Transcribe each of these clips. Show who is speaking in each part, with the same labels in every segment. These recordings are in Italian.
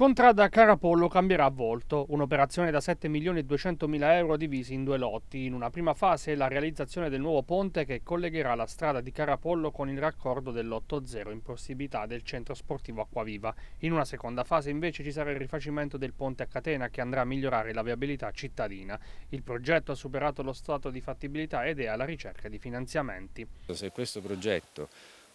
Speaker 1: Contrada Carapollo cambierà volto, un'operazione da 7 milioni e 200 mila euro divisi in due lotti. In una prima fase la realizzazione del nuovo ponte che collegherà la strada di Carapollo con il raccordo dell'8-0 in prossimità del centro sportivo Acquaviva. In una seconda fase invece ci sarà il rifacimento del ponte a catena che andrà a migliorare la viabilità cittadina. Il progetto ha superato lo stato di fattibilità ed è alla ricerca di finanziamenti.
Speaker 2: Se questo progetto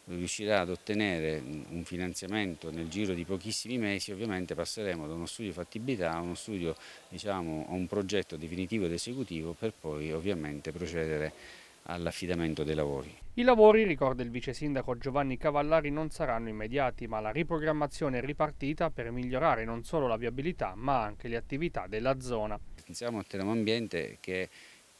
Speaker 2: riuscirà ad ottenere un finanziamento nel giro di pochissimi mesi, ovviamente passeremo da uno studio di fattibilità a uno studio, diciamo, a un progetto definitivo ed esecutivo per poi ovviamente procedere all'affidamento dei lavori.
Speaker 1: I lavori, ricorda il vice sindaco Giovanni Cavallari, non saranno immediati, ma la riprogrammazione è ripartita per migliorare non solo la viabilità, ma anche le attività della zona.
Speaker 2: Pensiamo al Teramo Ambiente che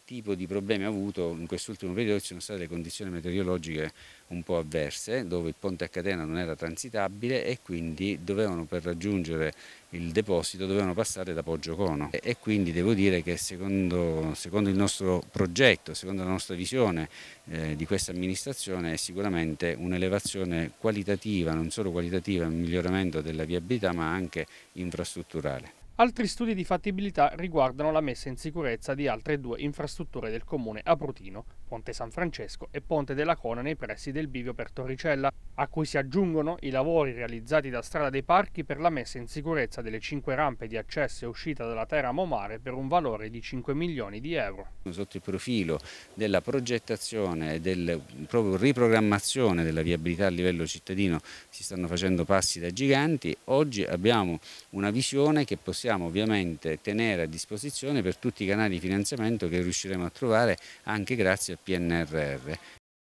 Speaker 2: tipo di problemi ha avuto in quest'ultimo periodo ci sono state le condizioni meteorologiche un po' avverse, dove il ponte a catena non era transitabile e quindi dovevano per raggiungere il deposito dovevano passare da Poggio Cono e quindi devo dire che secondo, secondo il nostro progetto, secondo la nostra visione eh, di questa amministrazione è sicuramente un'elevazione qualitativa, non solo qualitativa, un miglioramento della viabilità ma anche infrastrutturale.
Speaker 1: Altri studi di fattibilità riguardano la messa in sicurezza di altre due infrastrutture del comune Aprutino, Ponte San Francesco e Ponte della Cona nei pressi del bivio per Torricella, a cui si aggiungono i lavori realizzati da Strada dei Parchi per la messa in sicurezza delle cinque rampe di accesso e uscita dalla terra Momare per un valore di 5 milioni di euro.
Speaker 2: Sotto il profilo della progettazione e della riprogrammazione della viabilità a livello cittadino si stanno facendo passi da giganti, oggi abbiamo una visione che possiamo possiamo ovviamente tenere a disposizione per tutti i canali di finanziamento che riusciremo a trovare anche grazie al PNRR.